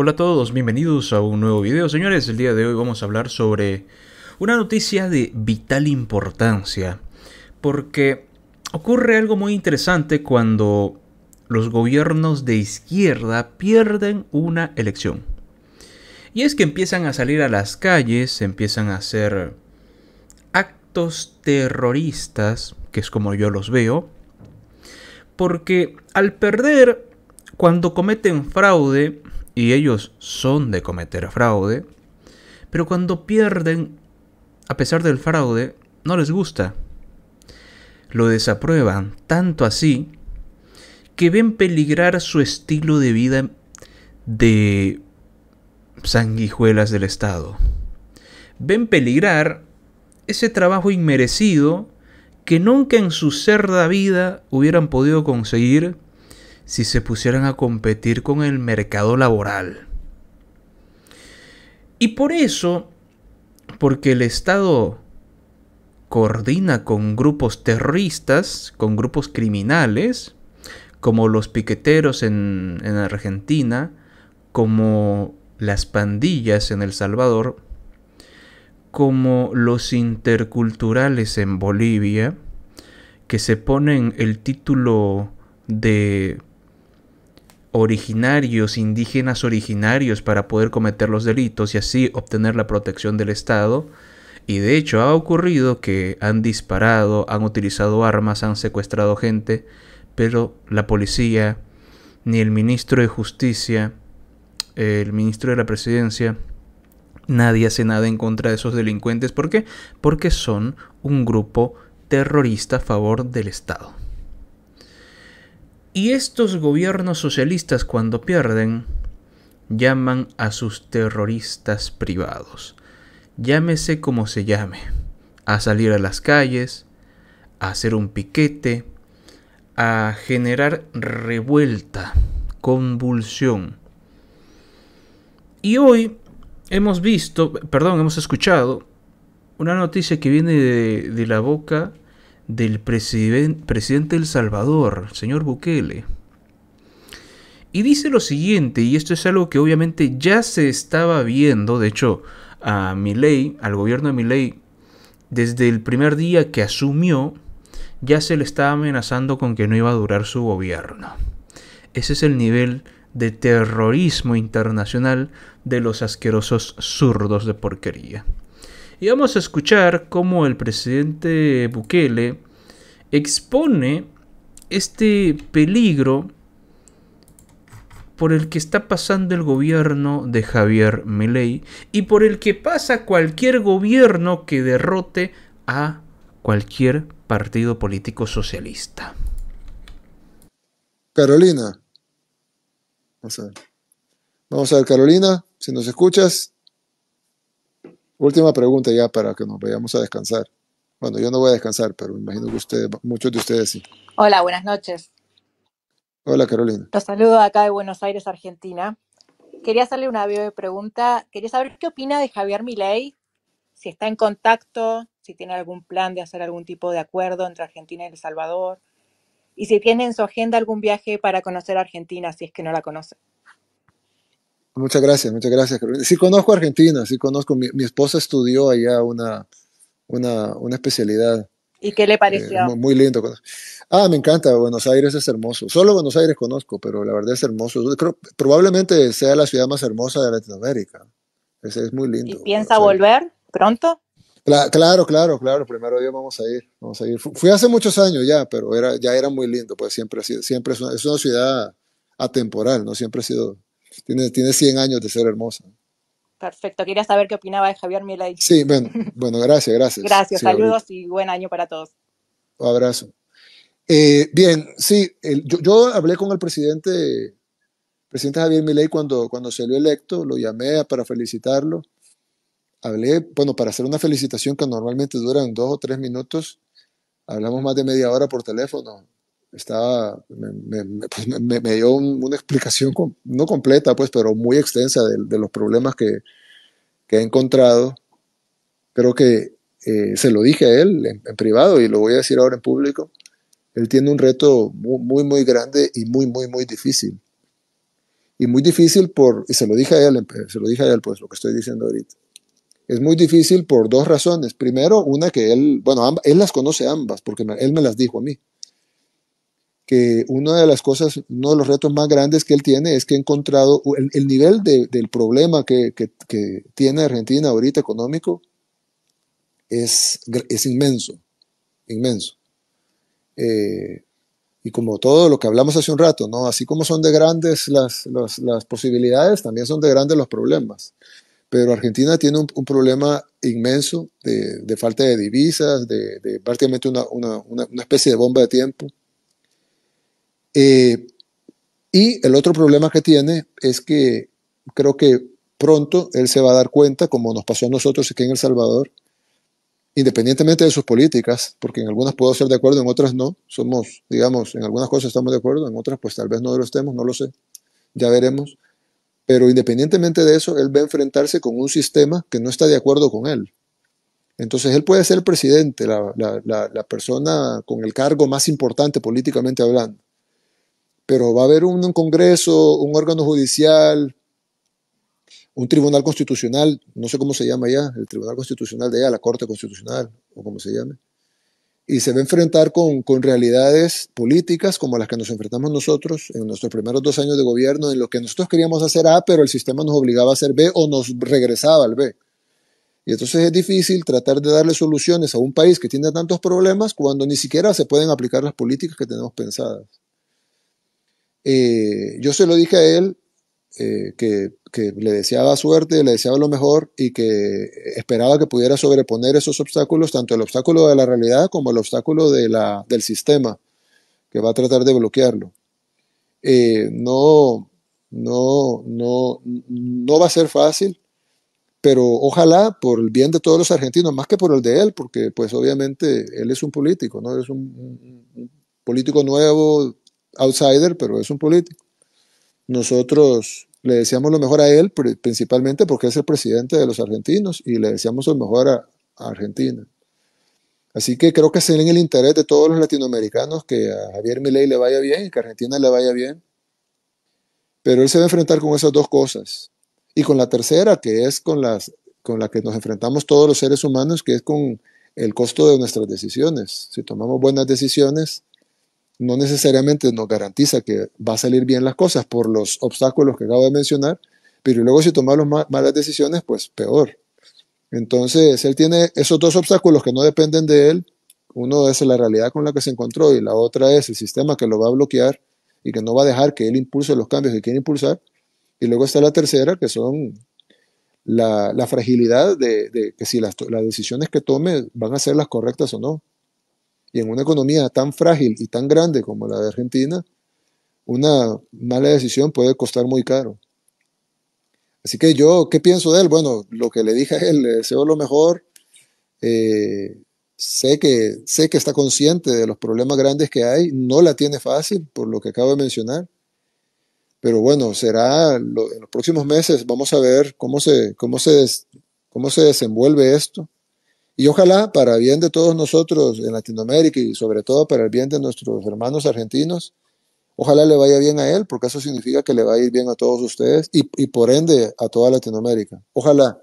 Hola a todos, bienvenidos a un nuevo video. Señores, el día de hoy vamos a hablar sobre una noticia de vital importancia, porque ocurre algo muy interesante cuando los gobiernos de izquierda pierden una elección. Y es que empiezan a salir a las calles, empiezan a hacer actos terroristas, que es como yo los veo, porque al perder, cuando cometen fraude, y ellos son de cometer fraude, pero cuando pierden, a pesar del fraude, no les gusta. Lo desaprueban tanto así que ven peligrar su estilo de vida de sanguijuelas del Estado. Ven peligrar ese trabajo inmerecido que nunca en su cerda vida hubieran podido conseguir si se pusieran a competir con el mercado laboral. Y por eso, porque el Estado coordina con grupos terroristas, con grupos criminales, como los piqueteros en, en, Argentina, como las pandillas en El Salvador, como los interculturales en Bolivia, que se ponen el título de originarios, indígenas originarios para poder cometer los delitos y así obtener la protección del Estado. Y de hecho ha ocurrido que han disparado, han utilizado armas, han secuestrado gente, pero la policía, ni el ministro de Justicia, el ministro de la Presidencia, nadie hace nada en contra de esos delincuentes. ¿Por qué? Porque son un grupo terrorista a favor del Estado. Y estos gobiernos socialistas cuando pierden llaman a sus terroristas privados, llámese como se llame, a salir a las calles, a hacer un piquete, a generar revuelta, convulsión. Y hoy hemos visto, perdón, hemos escuchado una noticia que viene de, de la boca del presidente del Salvador, señor Bukele. Y dice lo siguiente, y esto es algo que obviamente ya se estaba viendo, de hecho, a ley al gobierno de Miley, desde el primer día que asumió, ya se le estaba amenazando con que no iba a durar su gobierno. Ese es el nivel de terrorismo internacional de los asquerosos zurdos de porquería. Y vamos a escuchar cómo el presidente Bukele expone este peligro por el que está pasando el gobierno de Javier Milei y por el que pasa cualquier gobierno que derrote a cualquier partido político socialista. Carolina. Vamos a ver. Vamos a ver, Carolina, si nos escuchas. Última pregunta ya para que nos vayamos a descansar. Bueno, yo no voy a descansar, pero me imagino que ustedes, muchos de ustedes sí. Hola, buenas noches. Hola, Carolina. Los saludo acá de Buenos Aires, Argentina. Quería hacerle una breve pregunta. Quería saber qué opina de Javier Milei, si está en contacto, si tiene algún plan de hacer algún tipo de acuerdo entre Argentina y El Salvador, y si tiene en su agenda algún viaje para conocer a Argentina, si es que no la conoce. Muchas gracias, muchas gracias. Sí conozco Argentina, sí conozco. Mi, esposa estudió allá una, una, especialidad. ¿Y qué le eh, pareció? muy, lindo. Ah, me encanta, Buenos Aires es hermoso. Solo Buenos Aires conozco, pero la verdad es hermoso. Creo, probablemente sea la ciudad más hermosa de Latinoamérica. Es, es muy lindo. ¿Y piensa volver pronto? claro, claro, claro. Primero día vamos a ir. Vamos a ir. Fui hace muchos años ya, pero era, ya era muy lindo. Pues siempre, siempre es una, es una ciudad atemporal, ¿no? Siempre ha sido tiene, 100 años de ser hermosa. Perfecto, quería saber qué opinaba de Javier Milei. Sí, bueno, bueno, gracias, gracias. Gracias, saludos y buen año para todos. Un abrazo. Eh, bien, sí, yo, hablé con el presidente, presidente Javier Milei cuando, cuando salió electo, lo llamé para felicitarlo. Hablé, bueno, para hacer una felicitación que normalmente duran dos o tres minutos, hablamos más de media hora por teléfono, estaba, me, me, pues, dio una explicación, no completa, pues, pero muy extensa de, los problemas que, que, he encontrado. Creo que eh, se lo dije a él en, privado y lo voy a decir ahora en público. Él tiene un reto muy, muy, grande y muy, muy, muy difícil. Y muy difícil por, y se lo dije a él, se lo dije a él, pues, lo que estoy diciendo ahorita. Es muy difícil por dos razones. Primero, una que él, bueno, él las conoce ambas, porque él me las dijo a mí que una de las cosas, uno de los retos más grandes que él tiene es que ha encontrado el, nivel del problema que, que, tiene Argentina ahorita económico es, es inmenso, inmenso. Eh, y como todo lo que hablamos hace un rato, ¿no? así como son de grandes las, las posibilidades, también son de grandes los problemas. Pero Argentina tiene un, un problema inmenso de, de, falta de divisas, de, de prácticamente una, una, una especie de bomba de tiempo eh, y el otro problema que tiene es que creo que pronto él se va a dar cuenta, como nos pasó a nosotros aquí en El Salvador, independientemente de sus políticas, porque en algunas puedo ser de acuerdo, en otras no. Somos, digamos, en algunas cosas estamos de acuerdo, en otras pues tal vez no lo estemos, no lo sé. Ya veremos. Pero independientemente de eso, él va a enfrentarse con un sistema que no está de acuerdo con él. Entonces él puede ser presidente, la persona con el cargo más importante políticamente hablando pero va a haber un, Congreso, un órgano judicial, un tribunal constitucional, no sé cómo se llama ya, el tribunal constitucional de allá, la Corte Constitucional, o como se llame, y se va a enfrentar con, realidades políticas como las que nos enfrentamos nosotros en nuestros primeros dos años de gobierno, en lo que nosotros queríamos hacer A, ah, pero el sistema nos obligaba a hacer B o nos regresaba al B. Y entonces es difícil tratar de darle soluciones a un país que tiene tantos problemas cuando ni siquiera se pueden aplicar las políticas que tenemos pensadas. Eh, yo se lo dije a él, eh, que, le deseaba suerte, le deseaba lo mejor y que esperaba que pudiera sobreponer esos obstáculos, tanto el obstáculo de la realidad como el obstáculo del sistema, que va a tratar de bloquearlo. Eh, no, no, no, no va a ser fácil, pero ojalá por el bien de todos los argentinos, más que por el de él, porque pues obviamente él es un político, ¿no? Es un político nuevo, outsider, pero es un político. Nosotros le deseamos lo mejor a él, principalmente porque es el presidente de los argentinos y le deseamos lo mejor a, Argentina. Así que creo que es en el interés de todos los latinoamericanos que a Javier Milei le vaya bien y que a Argentina le vaya bien. Pero él se va a enfrentar con esas dos cosas. Y con la tercera, que es con, las, con la que nos enfrentamos todos los seres humanos, que es con el costo de nuestras decisiones. Si tomamos buenas decisiones, no necesariamente nos garantiza que va a salir bien las cosas por los obstáculos que acabo de mencionar, pero luego si tomamos las malas decisiones, pues peor. Entonces, él tiene esos dos obstáculos que no dependen de él. Uno es la realidad con la que se encontró y la otra es el sistema que lo va a bloquear y que no va a dejar que él impulse los cambios que quiere impulsar. Y luego está la tercera, que son la, fragilidad de, que si las decisiones que tome van a ser las correctas o no. Y en una economía tan frágil y tan grande como la de Argentina, una mala decisión puede costar muy caro. Así que yo, ¿qué pienso de él? Bueno, lo que le dije a él, le deseo lo mejor. Eh, sé, que, sé que está consciente de los problemas grandes que hay, no la tiene fácil, por lo que acabo de mencionar. Pero bueno, será en los próximos meses, vamos a ver cómo se, cómo se, cómo se desenvuelve esto. Y ojalá, para bien de todos nosotros en Latinoamérica y sobre todo para el bien de nuestros hermanos argentinos, ojalá le vaya bien a él, porque eso significa que le va a ir bien a todos ustedes y, por ende a toda Latinoamérica. Ojalá.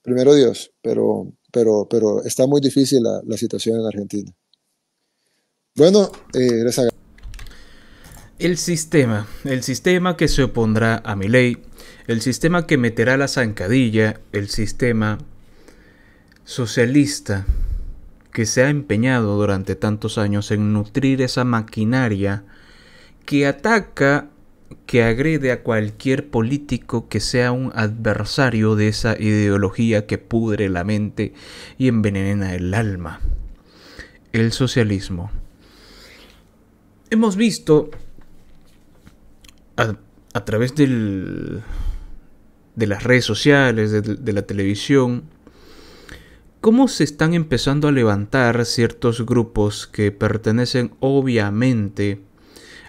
Primero Dios, pero, pero, pero está muy difícil la, situación en Argentina. Bueno, eh, gracias. El sistema, el sistema que se opondrá a mi ley, el sistema que meterá la zancadilla, el sistema socialista que se ha empeñado durante tantos años en nutrir esa maquinaria que ataca, que agrede a cualquier político que sea un adversario de esa ideología que pudre la mente y envenena el alma. El socialismo. Hemos visto a, través del, de las redes sociales, de la televisión, cómo se están empezando a levantar ciertos grupos que pertenecen obviamente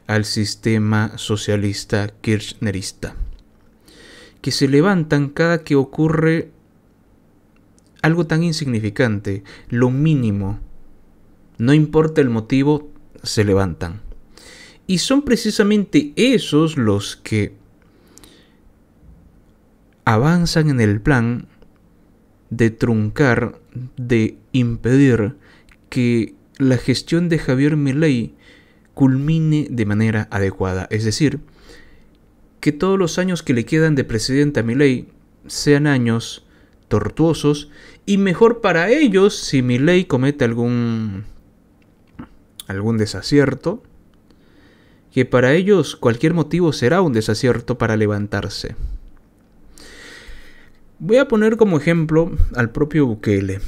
al sistema socialista kirchnerista, que se levantan cada que ocurre algo tan insignificante, lo mínimo, no importa el motivo, se levantan. Y son precisamente esos los que avanzan en el plan de truncar, de impedir que la gestión de Javier Milei culmine de manera adecuada. Es decir, que todos los años que le quedan de presidente a Milei sean años tortuosos y mejor para ellos si Milei comete algún algún desacierto, que para ellos cualquier motivo será un desacierto para levantarse. Voy a poner como ejemplo al propio Bukele.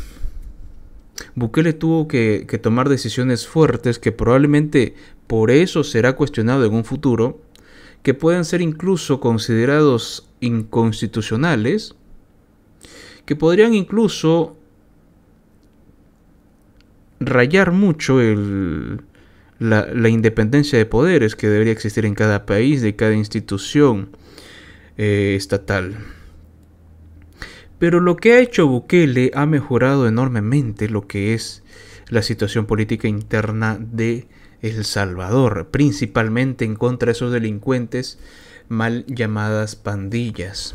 Bukele tuvo que, tomar decisiones fuertes que probablemente por eso será cuestionado en un futuro, que pueden ser incluso considerados inconstitucionales, que podrían incluso rayar mucho la, independencia de poderes que debería existir en cada país, de cada institución eh, estatal. Pero lo que ha hecho Bukele ha mejorado enormemente lo que es la situación política interna de El Salvador, principalmente en contra de esos delincuentes mal llamadas pandillas.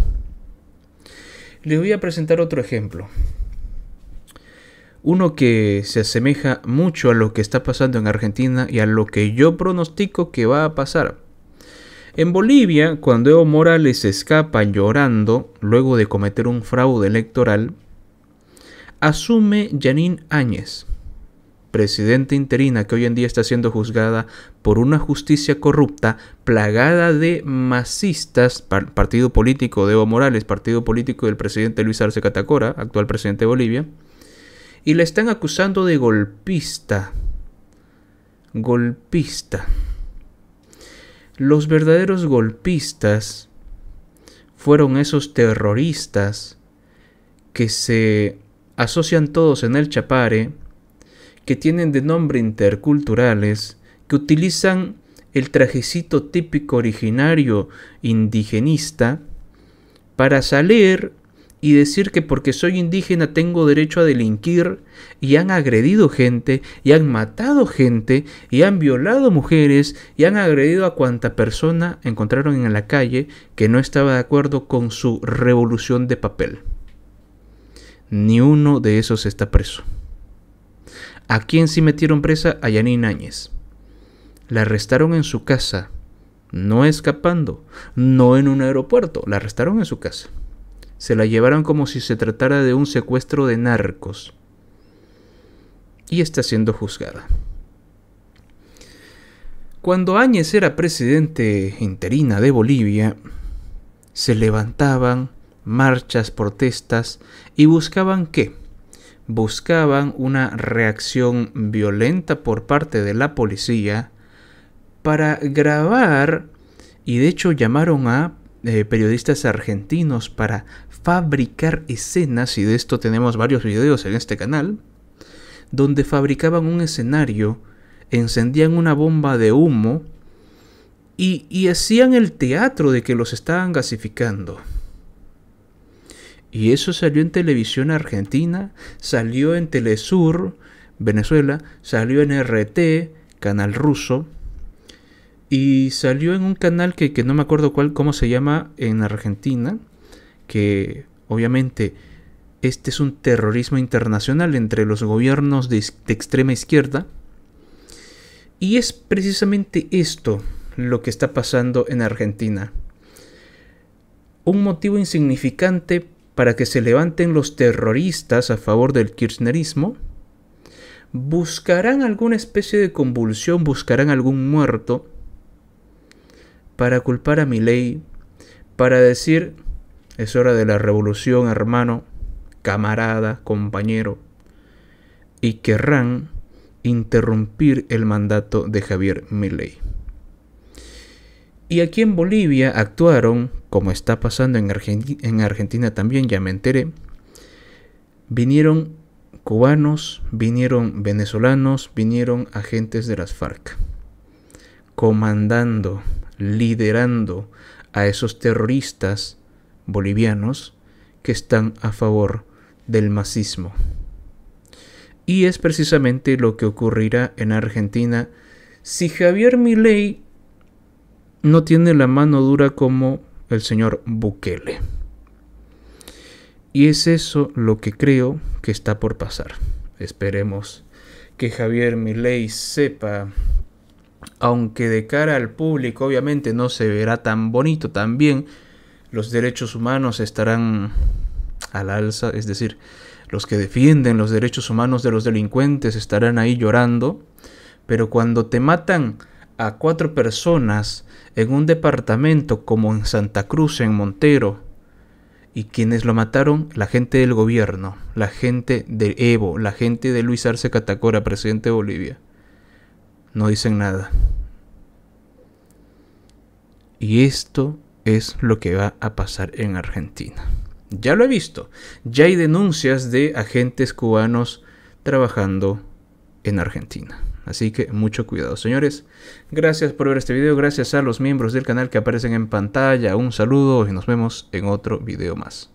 Les voy a presentar otro ejemplo. Uno que se asemeja mucho a lo que está pasando en Argentina y a lo que yo pronostico que va a pasar. En Bolivia, cuando Evo Morales escapa llorando luego de cometer un fraude electoral, asume Janine Áñez, presidente interina que hoy en día está siendo juzgada por una justicia corrupta plagada de masistas, partido político de Evo Morales, partido político del presidente Luis Arce Catacora, actual presidente de Bolivia, y la están acusando de golpista. Golpista. Los verdaderos golpistas fueron esos terroristas que se asocian todos en el Chapare, que tienen de nombre interculturales, que utilizan el trajecito típico originario indigenista para salir y decir que porque soy indígena tengo derecho a delinquir y han agredido gente y han matado gente y han violado mujeres y han agredido a cuanta persona encontraron en la calle que no estaba de acuerdo con su revolución de papel. Ni uno de esos está preso. ¿A quién sí metieron presa? A Yanine Áñez. La arrestaron en su casa, no escapando, no en un aeropuerto, la arrestaron en su casa. Se la llevaron como si se tratara de un secuestro de narcos. Y está siendo juzgada. Cuando Áñez era presidente interina de Bolivia, se levantaban marchas, protestas y buscaban qué? Buscaban una reacción violenta por parte de la policía para grabar y de hecho llamaron a eh, periodistas argentinos para fabricar escenas, y de esto tenemos varios videos en este canal, donde fabricaban un escenario, encendían una bomba de humo y, y hacían el teatro de que los estaban gasificando. Y eso salió en televisión argentina, salió en Telesur, Venezuela, salió en RT, Canal Ruso, y salió en un canal que, no me acuerdo cuál, cómo se llama, en Argentina, que obviamente este es un terrorismo internacional entre los gobiernos de, de, extrema izquierda. Y es precisamente esto lo que está pasando en Argentina. Un motivo insignificante para que se levanten los terroristas a favor del kirchnerismo. Buscarán alguna especie de convulsión, buscarán algún muerto para culpar a Milei, para decir, es hora de la revolución, hermano, camarada, compañero, y querrán interrumpir el mandato de Javier Milei. Y aquí en Bolivia actuaron, como está pasando en, en Argentina también, ya me enteré, vinieron cubanos, vinieron venezolanos, vinieron agentes de las FARC, comandando liderando a esos terroristas bolivianos que están a favor del masismo. Y es precisamente lo que ocurrirá en Argentina si Javier Milei no tiene la mano dura como el señor Bukele. Y es eso lo que creo que está por pasar. Esperemos que Javier Milei sepa aunque de cara al público obviamente no se verá tan bonito, también los derechos humanos estarán al alza, es decir, los que defienden los derechos humanos de los delincuentes estarán ahí llorando, pero cuando te matan a cuatro personas en un departamento como en Santa Cruz, en Montero, y quienes lo mataron, la gente del gobierno, la gente de Evo, la gente de Luis Arce Catacora, presidente de Bolivia no dicen nada. Y esto es lo que va a pasar en Argentina. Ya lo he visto, ya hay denuncias de agentes cubanos trabajando en Argentina. Así que mucho cuidado, señores. Gracias por ver este video, gracias a los miembros del canal que aparecen en pantalla. Un saludo y nos vemos en otro video más.